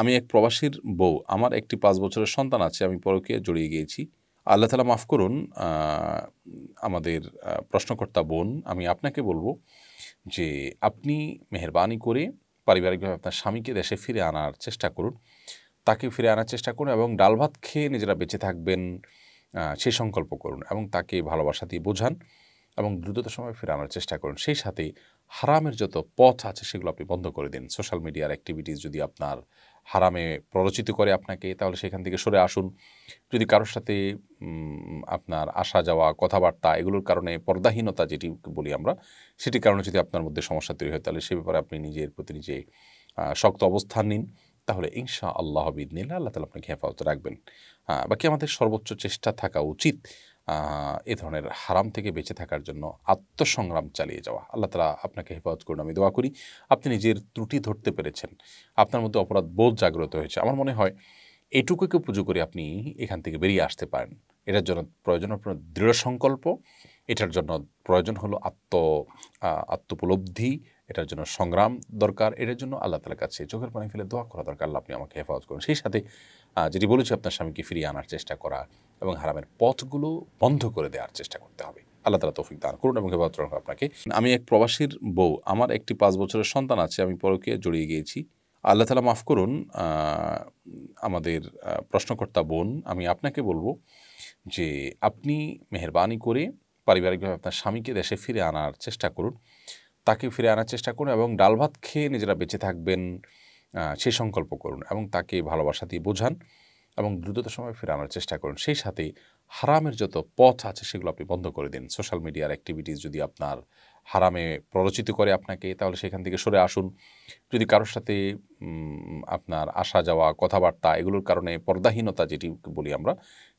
আমি এক প্রবাসীর বউ আমার একটি পাঁচ বছরের সন্তান আছে আমি পরকে জড়িয়ে গিয়েছি আল্লাহ তালা মাফ করুন আমাদের প্রশ্নকর্তা বোন আমি আপনাকে বলবো যে আপনি মেহরবানি করে পারিবারিকভাবে আপনার স্বামীকে দেশে ফিরে আনার চেষ্টা করুন তাকে ফিরে আনার চেষ্টা করুন এবং ডাল ভাত খেয়ে নিজেরা বেঁচে থাকবেন সে সংকল্প করুন এবং তাকে ভালোবাসা দিয়ে বোঝান এবং দ্রুততার সময় ফিরে আনার চেষ্টা করুন সেই সাথে হারামের যত পথ আছে সেগুলো আপনি বন্ধ করে দিন সোশ্যাল মিডিয়ার অ্যাক্টিভিটিস যদি আপনার হারামে প্ররোচিত করে আপনাকে তাহলে সেখান থেকে সরে আসুন যদি কারোর সাথে আপনার আসা যাওয়া কথাবার্তা এগুলোর কারণে পর্দাহীনতা যেটি বলি আমরা সেটি কারণে যদি আপনার মধ্যে সমস্যা তৈরি হয় তাহলে সে ব্যাপারে আপনি নিজের প্রতি নিজে শক্ত অবস্থান নিন তাহলে ইনশা আল্লাহ নিলে আল্লাহ তালা আপনাকে হেফাজত রাখবেন বাকি আমাদের সর্বোচ্চ চেষ্টা থাকা উচিত এ ধরনের হারাম থেকে বেঁচে থাকার জন্য আত্মসংগ্রাম চালিয়ে যাওয়া আল্লাহ তালা আপনাকে হেফাজত করুন আমি দোয়া করি আপনি নিজের ত্রুটি ধরতে পেরেছেন আপনার মধ্যে অপরাধ বোধ জাগ্রত হয়েছে আমার মনে হয় এটুকুকে পুজো করে আপনি এখান থেকে বেরিয়ে আসতে পারেন এটার জন্য প্রয়োজন আপনার দৃঢ় সংকল্প এটার জন্য প্রয়োজন হলো আত্ম আত্মোপলব্ধি এটার জন্য সংগ্রাম দরকার এটার জন্য আল্লাহ তালার কাছে চোখের পানি ফেলে দোয়া করা দরকার আল্লাহ আপনি আমাকে হেফাজত করুন সেই সাথে যেটি বলেছি আপনার স্বামীকে ফিরিয়ে আনার চেষ্টা করা এবং হারামের পথগুলো বন্ধ করে দেওয়ার চেষ্টা করতে হবে আল্লাহ তালা তৌফিক দান করুন এবং হেফাজত রাখুন আপনাকে আমি এক প্রবাসীর বউ আমার একটি পাঁচ বছরের সন্তান আছে আমি পরকে জড়িয়ে গিয়েছি আল্লাহ তালা মাফ করুন আমাদের প্রশ্নকর্তা বোন আমি আপনাকে বলবো যে আপনি মেহরবানি করে পারিবারিকভাবে আপনার স্বামীকে দেশে ফিরে আনার চেষ্টা করুন তাকে ফিরে আনার চেষ্টা করুন এবং ডাল ভাত খেয়ে নিজেরা বেঁচে থাকবেন সে সংকল্প করুন এবং তাকে ভালোবাসা দিয়ে বোঝান এবং দ্রুততর সময় আনার চেষ্টা করুন সেই সাথে হারামের যত পথ আছে সেগুলো আপনি বন্ধ করে দিন সোশ্যাল মিডিয়ার অ্যাক্টিভিটিস যদি আপনার হারামে প্ররোচিত করে আপনাকে তাহলে সেখান থেকে সরে আসুন যদি কারোর সাথে আপনার আসা যাওয়া কথাবার্তা এগুলোর কারণে পর্দাহীনতা যেটি বলি আমরা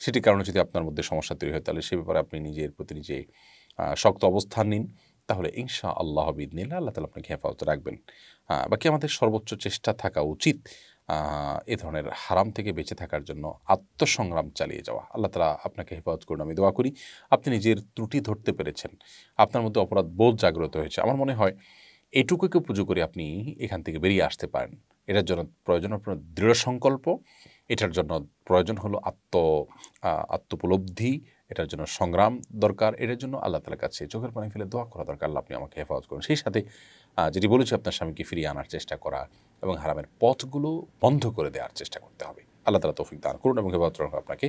সেটির কারণে যদি আপনার মধ্যে সমস্যা তৈরি হয় তাহলে সে ব্যাপারে আপনি নিজের প্রতি নিজে শক্ত অবস্থান নিন তাহলে ইনশা আল্লাহ নিলে আল্লাহ তালা আপনাকে হেফাজত রাখবেন হ্যাঁ বাকি আমাদের সর্বোচ্চ চেষ্টা থাকা উচিত এ ধরনের হারাম থেকে বেঁচে থাকার জন্য আত্মসংগ্রাম চালিয়ে যাওয়া আল্লাহ তালা আপনাকে হেফাজত করুন আমি দোয়া করি আপনি নিজের ত্রুটি ধরতে পেরেছেন আপনার মধ্যে অপরাধ বোধ জাগ্রত হয়েছে আমার মনে হয় এটুকুকে পুজো করে আপনি এখান থেকে বেরিয়ে আসতে পারেন এটার জন্য প্রয়োজন আপনার দৃঢ় সংকল্প এটার জন্য প্রয়োজন হলো আত্ম আত্মপলব্ধি এটার জন্য সংগ্রাম দরকার এটার জন্য আল্লাহ তালার কাছে চোখের পানি ফেলে দোয়া করা দরকার আল্লাহ আপনি আমাকে হেফাজত করুন সেই সাথে যেটি বলেছি আপনার স্বামীকে ফিরিয়ে আনার চেষ্টা করা এবং হারামের পথগুলো বন্ধ করে দেওয়ার চেষ্টা করতে হবে আল্লাহ তালা তৌফিক দান করুন এবং হেফাজত আপনাকে